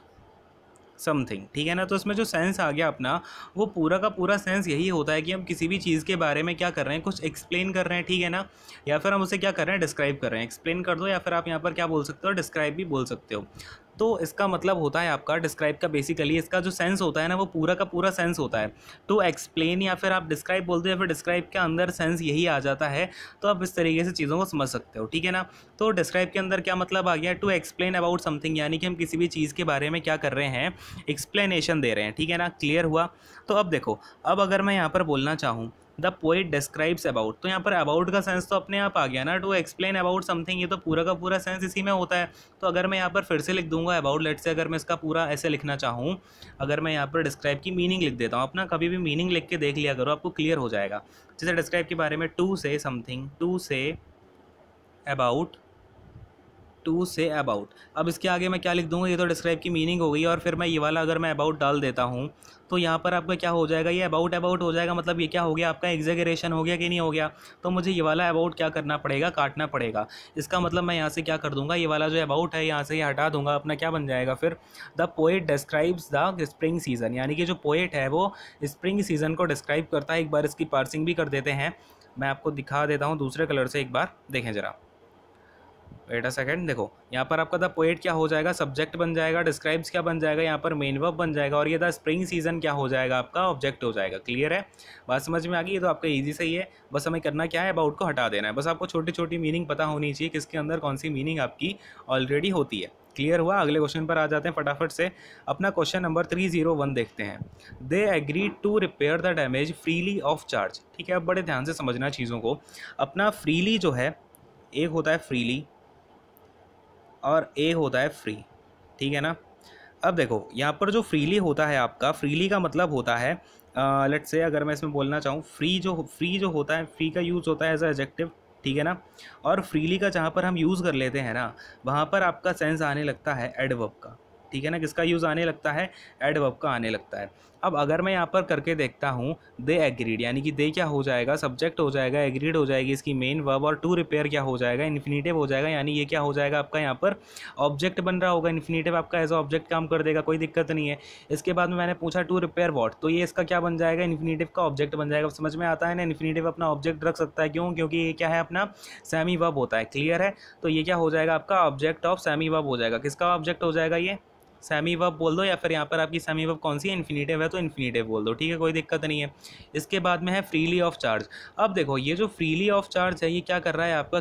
something ठीक है ना तो इसमें जो सेंस आ गया अपना वो पूरा का पूरा सेंस यही होता है कि हम किसी भी चीज़ के बारे में क्या कर रहे हैं कुछ एक्सप्लेन कर रहे हैं ठीक है ना या फिर हम उसे क्या कर रहे हैं डिस्क्राइब कर रहे हैं एक्सप्लेन कर दो या फिर आप यहाँ पर क्या बोल सकते हो डिस्क्राइब भी बोल सकते हो तो इसका मतलब होता है आपका डिस्क्राइब का बेसिकली इसका जो सेंस होता है ना वो पूरा का पूरा सेंस होता है टू तो एक्सप्लेन या फिर आप डिस्क्राइब बोलते हो या फिर डिस्क्राइब के अंदर सेंस यही आ जाता है तो आप इस तरीके से चीज़ों को समझ सकते हो ठीक है ना तो डिस्क्राइब के अंदर क्या मतलब आ गया टू एक्सप्लेन अबाउट समथिंग यानी कि हम किसी भी चीज़ के बारे में क्या कर रहे हैं एक्सप्लेनेशन दे रहे हैं ठीक है ना क्लियर हुआ तो अब देखो अब अगर मैं यहाँ पर बोलना चाहूँ द पोइट डिस्क्राइब्स अबाउट तो यहाँ पर अबाउट का सेंस तो अपने आप आ गया ना टू एक्सप्लेन अबाउट समथिंग ये तो पूरा का पूरा सेंस इसी में होता है तो अगर मैं यहाँ पर फिर से लिख दूंगा अबाउट लेट से अगर मैं इसका पूरा ऐसे लिखना चाहूँ अगर मैं यहाँ पर डिस्क्राइब की मीनिंग लिख देता हूँ अपना कभी भी मीनिंग लिख के देख लिया करो आपको क्लियर हो जाएगा जैसे डिस्क्राइब के बारे में to say something to say about to say about अब इसके आगे मैं क्या लिख दूँगा ये तो डिस्क्राइब की मीनिंग हो गई और फिर मैं ये वाला अगर मैं अबाउट डाल देता हूँ तो यहाँ पर आपका क्या हो जाएगा ये अबाउट अबाउट हो जाएगा मतलब ये क्या हो गया आपका एग्जेगरेशन हो गया कि नहीं हो गया तो मुझे ये वाला अबाउट क्या करना पड़ेगा काटना पड़ेगा इसका मतलब मैं यहाँ से क्या कर दूँगा ये वाला जो अबाउट है यहाँ से ये हटा दूँगा अपना क्या बन जाएगा फिर the poet describes the spring season यानी कि जो पोइट है वो स्प्रिंग सीज़न को डिस्क्राइब करता है एक बार इसकी पार्सिंग भी कर देते हैं मैं आपको दिखा देता हूँ दूसरे कलर से एक बार देखें ज़रा वेट अ सेकेंड देखो यहाँ पर आपका था पोएट क्या हो जाएगा सब्जेक्ट बन जाएगा डिस्क्राइब्स क्या बन जाएगा यहाँ पर मेन वर्ब बन जाएगा और ये था स्प्रिंग सीजन क्या हो जाएगा आपका ऑब्जेक्ट हो जाएगा क्लियर है बात समझ में आ गई ये तो आपका ईजी सही है बस हमें करना क्या है अबाउट को हटा देना है बस आपको छोटी छोटी मीनिंग पता होनी चाहिए किसके अंदर कौन सी मीनिंग आपकी ऑलरेडी होती है क्लियर हुआ अगले क्वेश्चन पर आ जाते हैं फटाफट से अपना question number three zero one देखते हैं they agree to repair the damage freely of charge ठीक है आप बड़े ध्यान से समझना चीज़ों को अपना फ्रीली जो है एक होता है फ्रीली और ए होता है फ्री ठीक है ना अब देखो यहाँ पर जो फ्रीली होता है आपका फ्रीली का मतलब होता है लेट्स से अगर मैं इसमें बोलना चाहूँ फ्री जो फ्री जो होता है फ्री का यूज़ होता है एज एजेक्टिव ठीक है ना और फ्रीली का जहाँ पर हम यूज़ कर लेते हैं ना वहाँ पर आपका सेंस आने लगता है एडवर्ब का ठीक है ना किसका यूज़ आने लगता है एडवर्ब का आने लगता है अब अगर मैं यहाँ पर करके देखता हूँ दे एग्रीड यानी कि दे क्या हो जाएगा सब्जेक्ट हो जाएगा एग्रीड हो जाएगी इसकी मेन वर्ब और टू रिपेयर क्या हो जाएगा इन्फिनेटिव हो जाएगा यानी ये क्या हो जाएगा आपका यहाँ पर ऑब्जेक्ट बन रहा होगा इन्फिनेटिव आपका एज ऑब्जेक्ट काम कर देगा कोई दिक्कत नहीं है इसके बाद में मैंने पूछा टू रिपेयर वॉट तो ये इसका क्या बन जाएगा इन्फिनेटिव का ऑब्जेक्ट बन जाएगा समझ में आता है ना इन्फिनेटिव अपना ऑब्जेक्ट रख सकता है क्यों क्योंकि ये क्या है अपना सेमी वर्ब होता है क्लियर है तो ये क्या हो जाएगा आपका ऑब्जेक्ट ऑफ सेमी वर्ब हो जाएगा किसका ऑब्जेक्ट हो जाएगा ये सेमी वर्ब बोल दो या फिर यहाँ पर आपकी सेमी वर्ब कौन सी है इन्फिनीटिव है तो इन्फिनीटिव बोल दो ठीक है कोई दिक्कत नहीं है इसके बाद में है फ्रीली ऑफ चार्ज अब देखो ये जो फ्रीली ऑफ चार्ज है ये क्या कर रहा है आपका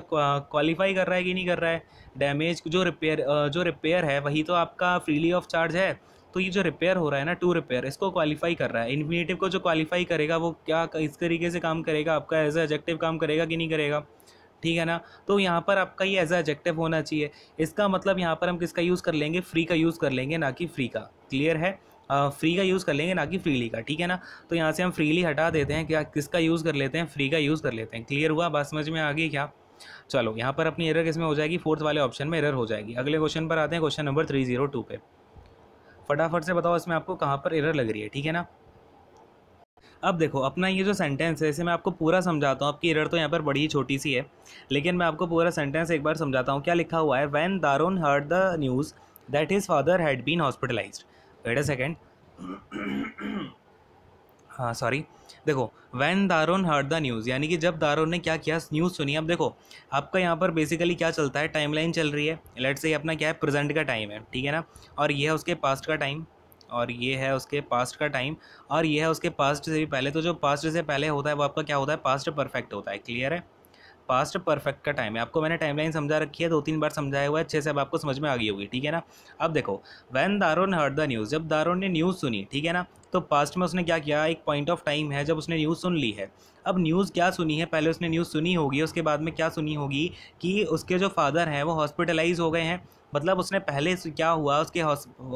क्वालिफाई कर रहा है कि नहीं कर रहा है डैमेज जो रिपेयर जो रिपेयर है वही तो आपका फ्रीली ऑफ चार्ज है तो ये जो रिपेयर हो रहा है ना टू रिपेयर इसको क्वालिफाई कर रहा है इन्फिनेटिव को जो क्वालिफाई करेगा वो क्या इस तरीके से काम करेगा आपका एज एजेक्टिव काम करेगा कि नहीं करेगा ठीक है ना तो यहाँ पर आपका ये एज एजेक्टिव होना चाहिए इसका मतलब यहाँ पर हम किसका यूज़ कर लेंगे फ्री का यूज़ कर लेंगे ना कि फ्री का क्लियर है फ्री का यूज़ कर लेंगे ना कि फ्रीली का ठीक है ना तो यहाँ से हम फ्रीली हटा देते हैं क्या किसका यूज़ कर लेते हैं फ्री का यूज़ कर लेते हैं क्लियर हुआ बात समझ में आ गई क्या चलो यहाँ पर अपनी एरर किसमें हो जाएगी फोर्थ वाले ऑप्शन में एरर हो जाएगी अगले क्वेश्चन पर आते हैं question number three zero two पर फटाफट से बताओ इसमें आपको कहाँ पर एरर लग रही है ठीक है ना अब देखो अपना ये जो सेंटेंस है इसे मैं आपको पूरा समझाता हूँ आपकी एरर तो यहाँ पर बड़ी ही छोटी सी है लेकिन मैं आपको पूरा सेंटेंस एक बार समझाता हूँ क्या लिखा हुआ है when Daron heard the news that his father had been hospitalise wait a second हाँ सॉरी देखो when Daron heard the news यानी कि जब दारोन ने क्या किया न्यूज़ सुनी अब देखो आपका यहाँ पर बेसिकली क्या चलता है टाइमलाइन चल रही है लेट से अपना क्या है प्रेजेंट का टाइम है ठीक है ना और यह है उसके पास्ट का टाइम और ये है उसके पास्ट का टाइम और ये है उसके पास्ट से भी पहले तो जो पास्ट से पहले होता है वो आपका क्या होता है पास्ट परफेक्ट होता है क्लियर है पास्ट परफेक्ट का टाइम है आपको मैंने टाइमलाइन समझा रखी है दो तीन बार समझाया हुआ है अच्छे से अब आपको समझ में आ गई होगी ठीक है ना अब देखो when Daron heard the news जब दारोन ने न्यूज़ सुनी ठीक है ना तो पास्ट में उसने क्या किया एक पॉइंट ऑफ टाइम है जब उसने न्यूज़ सुन ली है अब न्यूज़ क्या सुनी है पहले उसने न्यूज़ सुनी होगी उसके बाद में क्या सुनी होगी कि उसके जो फादर हैं वो हॉस्पिटलाइज हो गए हैं मतलब उसने पहले क्या हुआ उसके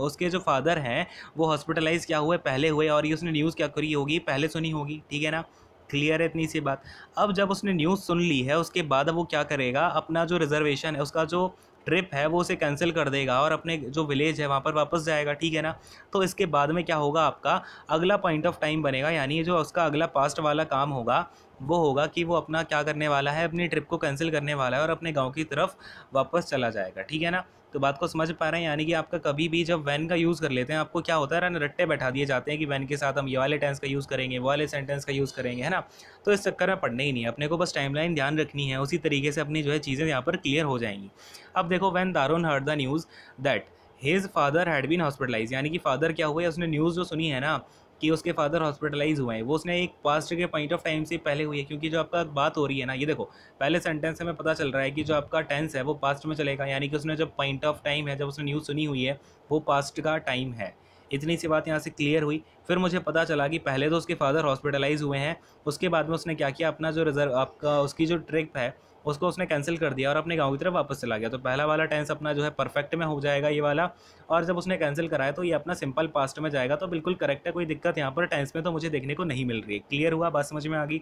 उसके जो फादर हैं वो हॉस्पिटलाइज़ क्या हुए पहले हुए और ये उसने न्यूज़ क्या करी होगी पहले सुनी होगी ठीक है ना क्लियर है इतनी सी बात अब जब उसने न्यूज़ सुन ली है उसके बाद वो क्या करेगा अपना जो रिजर्वेशन है उसका जो ट्रिप है वो उसे कैंसिल कर देगा और अपने जो विलेज है वहाँ पर वापस जाएगा ठीक है ना तो इसके बाद में क्या होगा आपका अगला पॉइंट ऑफ टाइम बनेगा यानी जो उसका अगला पास्ट वाला काम होगा वो होगा कि वो अपना क्या करने वाला है अपनी ट्रिप को कैंसिल करने वाला है और अपने गाँव की तरफ वापस चला जाएगा ठीक है ना तो बात को समझ पा रहे हैं यानी कि आपका कभी भी जब वैन का यूज़ कर लेते हैं आपको क्या होता है ना रट्टे बैठा दिए जाते हैं कि वैन के साथ हम ये वाले टेंस का यूज़ करेंगे वो वाले सेंटेंस का यूज़ करेंगे है ना तो इस चक्कर में पढ़ने ही नहीं है अपने को बस टाइमलाइन ध्यान रखनी है उसी तरीके से अपनी जो है चीज़ें यहाँ पर क्लियर हो जाएंगी अब देखो when Daron heard the news that his father had been hospitalise यानी कि फादर क्या हुआ है उसने न्यूज़ जो सुनी है ना कि उसके फादर हॉस्पिटलाइज हुए हैं वो उसने एक पास्ट के पॉइंट ऑफ टाइम से पहले हुई है क्योंकि जो आपका बात हो रही है ना ये देखो पहले सेंटेंस से में पता चल रहा है कि जो आपका टेंस है वो पास्ट में चलेगा यानी कि उसने जब पॉइंट ऑफ टाइम है जब उसने न्यूज़ सुनी हुई है वो पास्ट का टाइम है इतनी सी बात यहाँ से क्लियर हुई फिर मुझे पता चला कि पहले तो उसके फादर हॉस्पिटलाइज हुए हैं उसके बाद में उसने क्या किया अपना जो रिजर्व आपका उसकी जो ट्रिप है उसको उसने कैंसिल कर दिया और अपने गाँव की तरफ वापस चला गया तो पहला वाला टेंस अपना जो है परफेक्ट में हो जाएगा ये वाला और जब उसने कैंसिल कराया तो ये अपना सिंपल पास्ट में जाएगा तो बिल्कुल करेक्ट है कोई दिक्कत यहाँ पर टेंस में तो मुझे देखने को नहीं मिल रही है क्लियर हुआ बात समझ में आ गई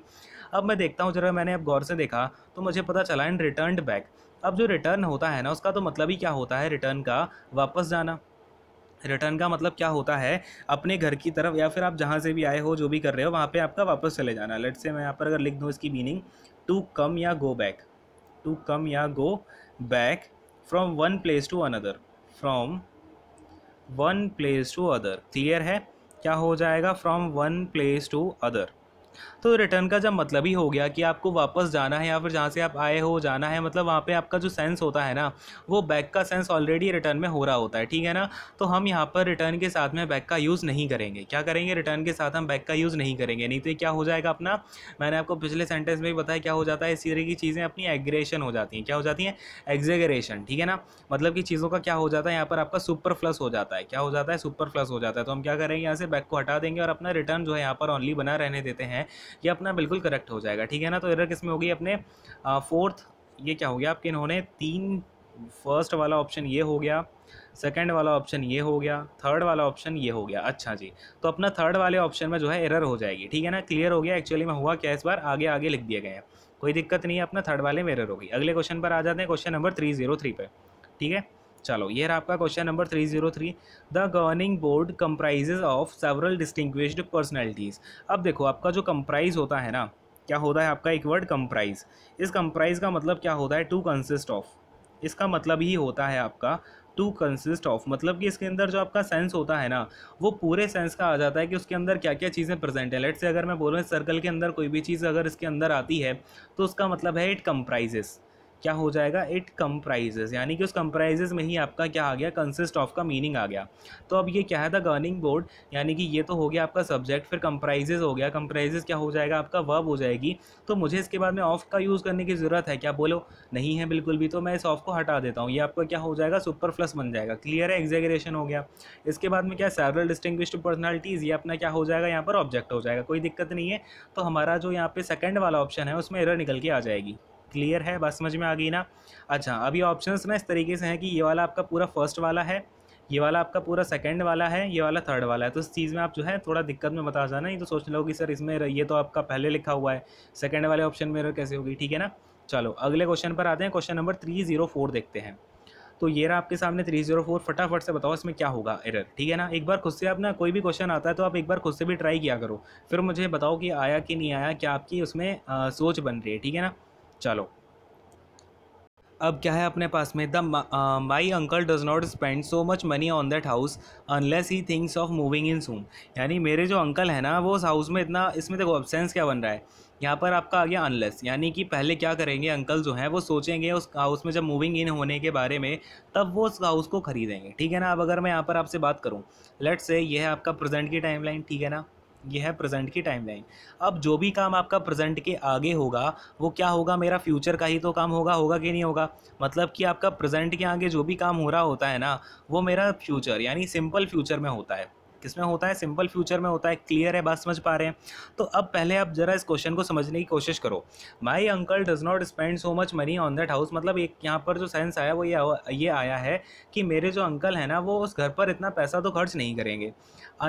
अब मैं देखता हूँ जरा मैंने अब गौर से देखा तो मुझे पता चला एंड रिटर्न बैक अब जो रिटर्न होता है ना उसका तो मतलब ही क्या होता है रिटर्न का वापस जाना रिटर्न का मतलब क्या होता है अपने घर की तरफ या फिर आप जहाँ से भी आए हो जो भी कर रहे हो वहाँ पे आपका वापस चले जाना लेट से मैं यहाँ पर अगर लिख दूँ इसकी मीनिंग टू कम या गो बैक टू कम या go back from one place to another from one place to other clear है क्या हो जाएगा from one place to other तो रिटर्न का जब मतलब ही हो गया कि आपको वापस जाना है या फिर जहाँ से आप आए हो जाना है मतलब वहाँ पे आपका जो सेंस होता है ना वो बैक का सेंस ऑलरेडी रिटर्न में हो रहा होता है ठीक है ना तो हम यहाँ पर रिटर्न के साथ में बैक का यूज़ नहीं करेंगे क्या करेंगे रिटर्न के साथ हम बैक का यूज़ नहीं करेंगे नहीं तो क्या हो जाएगा अपना मैंने आपको पिछले सेंटेंस में भी बताया क्या हो जाता है इस तरह की चीज़ें अपनी एग्रेशन हो जाती हैं क्या हो जाती हैं एग्जेगरेशन ठीक है ना मतलब कि चीज़ों का क्या हो जाता है यहाँ पर आपका सुपर प्लस हो जाता है क्या हो जाता है सुपर प्लस हो जाता है तो हम क्या करेंगे यहाँ से बैक को हटा देंगे और अपना रिटर्न जो है यहाँ पर ऑनली बना रहने देते हैं है ये अपना बिल्कुल करेक्ट हो जाएगा ठीक है ना तो एरर किस में होगी अपने फोर्थ ये क्या हो गया आपके इन्होंने तीन फर्स्ट वाला ऑप्शन ये हो गया सेकंड वाला ऑप्शन ये हो गया थर्ड वाला ऑप्शन ये हो गया अच्छा जी तो अपना थर्ड वाले ऑप्शन में जो है एरर हो जाएगी ठीक है ना क्लियर हो गया एक्चुअली में हुआ क्या इस बार आगे आगे लिख दिए गए हैं कोई दिक्कत नहीं है अपना थर्ड वाले में एरर होगी अगले क्वेश्चन पर आ जाते हैं question number three zero three पर ठीक है चलो ये रहा आपका question number three zero three the governing board comprises of several distinguished personalities अब देखो आपका जो कंप्राइज होता है ना क्या होता है आपका एक वर्ड कंप्राइज इस कंप्राइज का मतलब क्या होता है टू कंसिस्ट ऑफ इसका मतलब ही होता है आपका टू कंसिस्ट ऑफ मतलब कि इसके अंदर जो आपका सेंस होता है ना वो पूरे सेंस का आ जाता है कि उसके अंदर क्या क्या चीज़ें प्रेजेंट है लेट से अगर मैं बोलूँ सर्कल के अंदर कोई भी चीज़ अगर इसके अंदर आती है तो उसका मतलब है इट कंप्राइजेस क्या हो जाएगा इट कम्प्राइजेज यानी कि उस कम्प्राइजेज में ही आपका क्या आ गया कंसिस्ट ऑफ का मीनिंग आ गया तो अब ये क्या है द गर्निंग बोर्ड यानी कि ये तो हो गया आपका सब्जेक्ट फिर कम्प्राइजेज़ हो गया कम्प्राइजेज़ क्या हो जाएगा आपका वर्ब हो जाएगी तो मुझे इसके बाद में ऑफ का यूज़ करने की ज़रूरत है क्या बोलो नहीं है बिल्कुल भी तो मैं इस ऑफ को हटा देता हूँ ये आपका क्या हो जाएगा सुपर प्लस बन जाएगा क्लियर है एग्जेगरेशन हो गया इसके बाद में क्या सैवरल डिस्टिंग पर्सनलिटीज़ ये अपना क्या हो जाएगा यहाँ पर ऑब्जेक्ट हो जाएगा कोई दिक्कत नहीं है तो हमारा जो यहाँ पे सेकेंड वाला ऑप्शन है उसमें एरर निकल के आ जाएगी क्लियर है बात समझ में आ गई ना अच्छा अभी ऑप्शंस ना इस तरीके से हैं कि ये वाला आपका पूरा फर्स्ट वाला है ये वाला आपका पूरा सेकंड वाला है ये वाला थर्ड वाला है तो इस चीज़ में आप जो है थोड़ा दिक्कत में बता जाना ये तो सोचने कि सर इसमें ये तो आपका पहले लिखा हुआ है सेकंड वाले ऑप्शन में कैसे होगी ठीक है ना चलो अगले क्वेश्चन पर आते हैं question number three zero four देखते हैं तो ये रहा आपके सामने थ्री जीरो फोर फटाफट से बताओ इसमें क्या होगा एरर ठीक है ना एक बार खुद से आप ना कोई भी क्वेश्चन आता है तो आप एक बार खुद से भी ट्राई किया करो फिर मुझे बताओ कि आया कि नहीं आया क्या आपकी उसमें आ, सोच बन रही है ठीक है ना चलो अब क्या है अपने पास में the my uncle does not spend so much money on that house unless he things of moving in soon यानी मेरे जो अंकल है ना वो उस हाउस में इतना इसमें देखो अब्सेंस क्या बन रहा है यहाँ पर आपका आ गया अनलेस यानी कि पहले क्या करेंगे अंकल जो हैं वो सोचेंगे उस हाउस में जब मूविंग इन होने के बारे में तब वो उस हाउस को खरीदेंगे ठीक है ना अब अगर मैं यहाँ पर आपसे बात करूँ लेट्स से ये है आपका प्रेजेंट की टाइमलाइन ठीक है ना ये है प्रेजेंट की टाइमलाइन अब जो भी काम आपका प्रेजेंट के आगे होगा वो क्या होगा मेरा फ्यूचर का ही तो काम होगा होगा कि नहीं होगा मतलब कि आपका प्रेजेंट के आगे जो भी काम हो रहा होता है ना वो मेरा फ्यूचर यानी सिंपल फ्यूचर में होता है किसमें होता है सिंपल फ्यूचर में होता है क्लियर है बात समझ पा रहे हैं तो अब पहले आप जरा इस क्वेश्चन को समझने की कोशिश करो my uncle does not spend so much money on that house मतलब एक यहाँ पर जो सेंस आया वो ये ये आया है कि मेरे जो अंकल है ना वो उस घर पर इतना पैसा तो खर्च नहीं करेंगे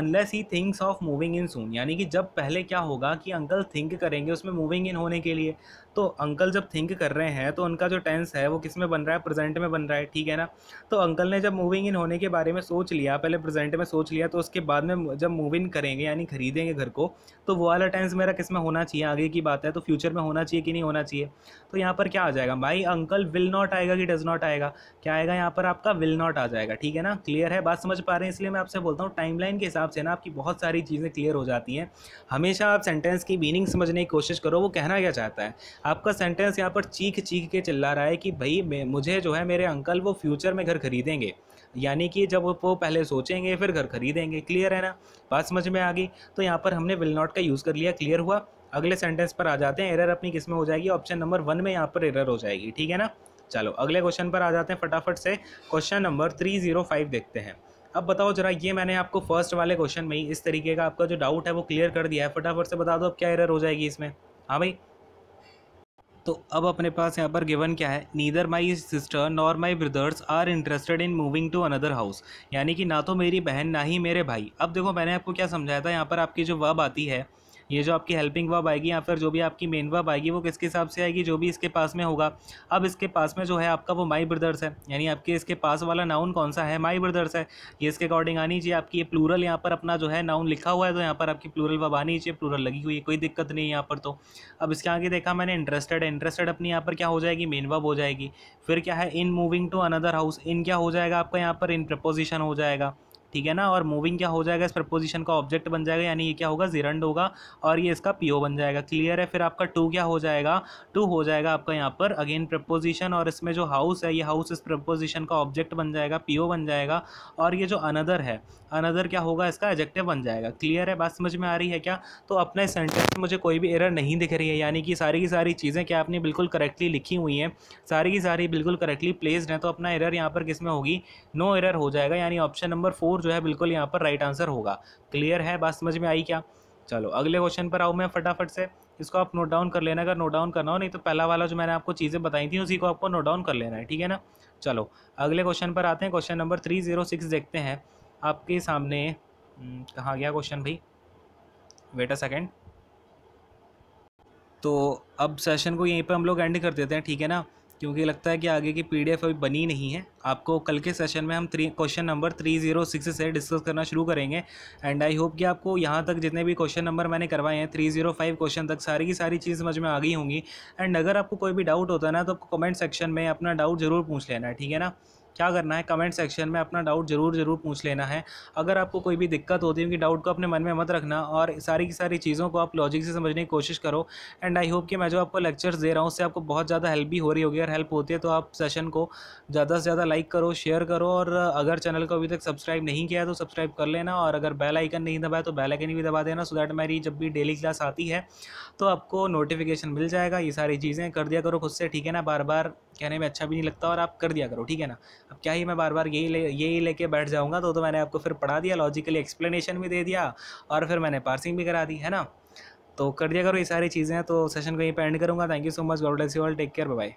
unless he thinks of moving in soon यानी कि जब पहले क्या होगा कि अंकल थिंक करेंगे उसमें मूविंग इन होने के लिए तो अंकल जब थिंक कर रहे हैं तो उनका जो टेंस है वो किस में बन रहा है प्रेजेंट में बन रहा है ठीक है ना तो अंकल ने जब मूविंग इन होने के बारे में सोच लिया पहले प्रेजेंट में सोच लिया तो उसके बाद में जब मूव इन करेंगे यानी खरीदेंगे घर को तो वो वाला टेंस मेरा किस में होना चाहिए आगे की बात है तो फ्यूचर में होना चाहिए कि नहीं होना चाहिए तो यहाँ पर क्या आ जाएगा भाई अंकल विल नॉट आएगा कि डज नॉट आएगा क्या आएगा यहाँ पर आपका विल नॉट आ जाएगा ठीक है ना क्लियर है बात समझ पा रहे हैं इसलिए मैं आपसे बोलता हूँ टाइमलाइन के हिसाब से ना आपकी बहुत सारी चीज़ें क्लियर हो जाती हैं हमेशा आप सेंटेंस की मीनिंग समझने की कोशिश करो वो कहना क्या चाहता है आपका सेंटेंस यहाँ पर चीख चीख के चिल्ला रहा है कि भाई मुझे जो है मेरे अंकल वो फ्यूचर में घर खरीदेंगे यानी कि जब वो पहले सोचेंगे फिर घर खरीदेंगे क्लियर है ना बात समझ में आ गई तो यहाँ पर हमने विल नॉट का यूज़ कर लिया क्लियर हुआ अगले सेंटेंस पर आ जाते हैं एरर अपनी किस में हो जाएगी ऑप्शन नंबर वन में यहाँ पर एरर हो जाएगी ठीक है ना चलो अगले क्वेश्चन पर आ जाते हैं फटाफट से question number three zero five देखते हैं अब बताओ जरा ये मैंने आपको फर्स्ट वाले क्वेश्चन में ही इस तरीके का आपका जो डाउट है वो क्लियर कर दिया है फटाफट से बता दो अब क्या एरर हो जाएगी इसमें हाँ भाई तो अब अपने पास यहाँ पर गिवन क्या है neither my sister nor my brothers are interested in moving to another house यानी कि ना तो मेरी बहन ना ही मेरे भाई अब देखो मैंने आपको क्या समझाया था यहाँ पर आपकी जो वब आती है ये जो आपकी हेल्पिंग वर्ब आएगी या फिर जो भी आपकी मेन वर्ब आएगी वो किसके हिसाब से आएगी जो भी इसके पास में होगा अब इसके पास में जो है आपका वो माई ब्रदर्स है यानी आपके इसके पास वाला नाउन कौन सा है माई ब्रदर्स है ये इसके अकॉर्डिंग आनी चाहिए आपकी ये प्लूरल यहाँ पर अपना जो है नाउन लिखा हुआ है तो यहाँ पर आपकी प्लूरल वर्ब आनी चाहिए प्लूरल लगी हुई है कोई दिक्कत नहीं यहाँ पर तो अब इसके आगे देखा मैंने इंटरेस्टेड है इंटरेस्टेड अपनी यहाँ पर क्या हो जाएगी मेन वर्ब हो जाएगी फिर क्या है in moving to another house in क्या हो जाएगा आपका यहाँ पर इन प्रपोजिशन हो जाएगा ठीक है ना और मूविंग क्या हो जाएगा इस प्रपोजिशन का ऑब्जेक्ट बन जाएगा यानी ये क्या होगा जीरंड होगा और ये इसका पीओ बन जाएगा क्लियर है फिर आपका टू क्या हो जाएगा टू हो जाएगा आपका यहाँ पर अगेन प्रपोजिशन और इसमें जो हाउस है ये हाउस इस प्रपोजिशन का ऑब्जेक्ट बन जाएगा पीओ बन जाएगा और ये जो अनदर है अनदर क्या होगा इसका एजेक्टिव बन जाएगा क्लियर है बात समझ में आ रही है क्या तो अपने सेंटेंस में मुझे कोई भी एरर नहीं दिख रही है यानी कि सारी की सारी चीज़ें क्या आपने बिल्कुल करेक्टली लिखी हुई हैं सारी की सारी बिल्कुल करेक्टली प्लेस्ड हैं तो अपना एरर यहाँ पर किस में होगी नो एरर हो जाएगा यानी ऑप्शन नंबर फोर जो है बिल्कुल यहाँ पर राइट आंसर होगा क्लियर है बात समझ में आई क्या चलो अगले क्वेश्चन पर आऊँ मैं फटाफट से इसको आप नोट डाउन कर लेना अगर नोट डाउन करना हो नहीं तो पहला वाला जो मैंने आपको चीज़ें बताई थी उसी को आपको नोट डाउन कर लेना है ठीक है ना चलो अगले क्वेश्चन पर आते हैं question number three zero six देखते हैं आपके सामने हम्म, कहाँ गया क्वेश्चन भाई वेट अ सेकेंड तो अब सेशन को यहीं पर हम लोग एंड कर देते हैं ठीक है ना क्योंकि लगता है कि आगे की पीडीएफ अभी बनी नहीं है आपको कल के सेशन में हम three question number three zero six से डिस्कस करना शुरू करेंगे एंड आई होप कि आपको यहाँ तक जितने भी क्वेश्चन नंबर मैंने करवाए हैं थ्री जीरो फाइव क्वेश्चन तक सारी की सारी चीज़ समझ में आ गई होंगी एंड अगर आपको कोई भी डाउट होता है ना तो आपको कमेंट सेक्शन में अपना डाउट ज़रूर पूछ लेना ठीक है ना क्या करना है कमेंट सेक्शन में अपना डाउट ज़रूर ज़रूर पूछ लेना है अगर आपको कोई भी दिक्कत होती है उनकी डाउट को अपने मन में मत रखना और सारी की सारी चीज़ों को आप लॉजिक से समझने की कोशिश करो एंड आई होप कि मैं जो आपको लेक्चर्स दे रहा हूँ उससे आपको बहुत ज़्यादा हेल्प भी हो रही होगी अगर हेल्प होती है तो आप सेशन को ज़्यादा से ज़्यादा लाइक करो शेयर करो और अगर चैनल को अभी तक सब्सक्राइब नहीं किया तो सब्सक्राइब कर लेना और अगर बेल आइकन नहीं दबाया तो बेल आइकन भी दबा देना सो दैट मेरी जब भी डेली क्लास आती है तो आपको नोटिफिकेशन मिल जाएगा ये सारी चीज़ें कर दिया करो खुद से ठीक है ना बार बार कहने में अच्छा भी नहीं लगता और आप कर दिया करो ठीक है ना अब क्या ही मैं बार बार यही ले यही लेके बैठ जाऊँगा तो तो मैंने आपको फिर पढ़ा दिया लॉजिकली एक्सप्लेनेशन भी दे दिया और फिर मैंने पार्सिंग भी करा दी है ना तो कर दिया करो ये सारी चीज़ें तो सेशन को यहीं पर एंड करूँगा thank you so much God bless you all take care bye